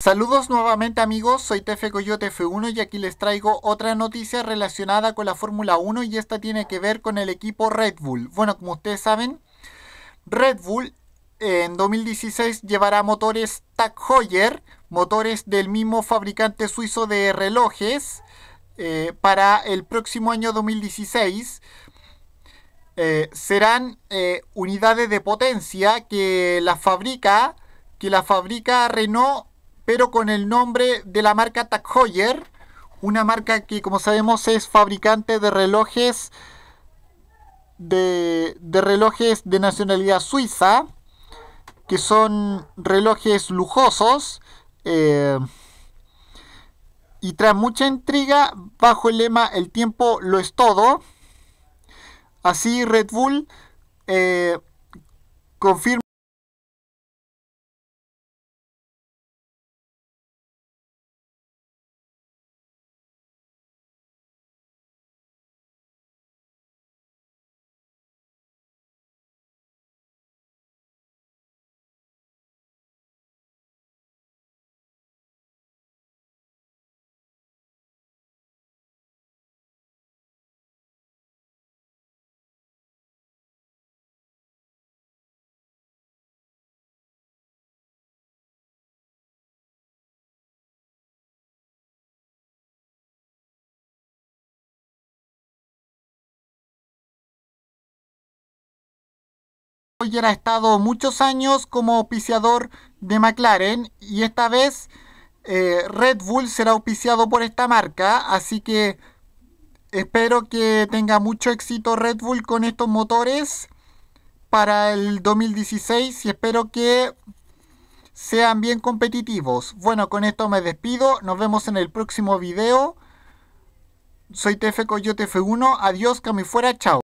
Saludos nuevamente amigos, soy Tefe Coyote F1 y aquí les traigo otra noticia relacionada con la Fórmula 1 y esta tiene que ver con el equipo Red Bull. Bueno, como ustedes saben, Red Bull en 2016 llevará motores Tag Heuer, motores del mismo fabricante suizo de relojes, eh, para el próximo año 2016. Eh, serán eh, unidades de potencia que la fabrica que la fabrica Renault pero con el nombre de la marca Tag Heuer, una marca que como sabemos es fabricante de relojes de, relojes de nacionalidad suiza, que son relojes lujosos. Eh, y tras mucha intriga, bajo el lema El tiempo lo es todo, así Red Bull eh, confirma. Hoyer ha estado muchos años como auspiciador de McLaren y esta vez eh, Red Bull será auspiciado por esta marca, así que espero que tenga mucho éxito Red Bull con estos motores para el 2016 y espero que sean bien competitivos. Bueno, con esto me despido, nos vemos en el próximo video. Soy TF Coyote F1, adiós, cami fuera, chao.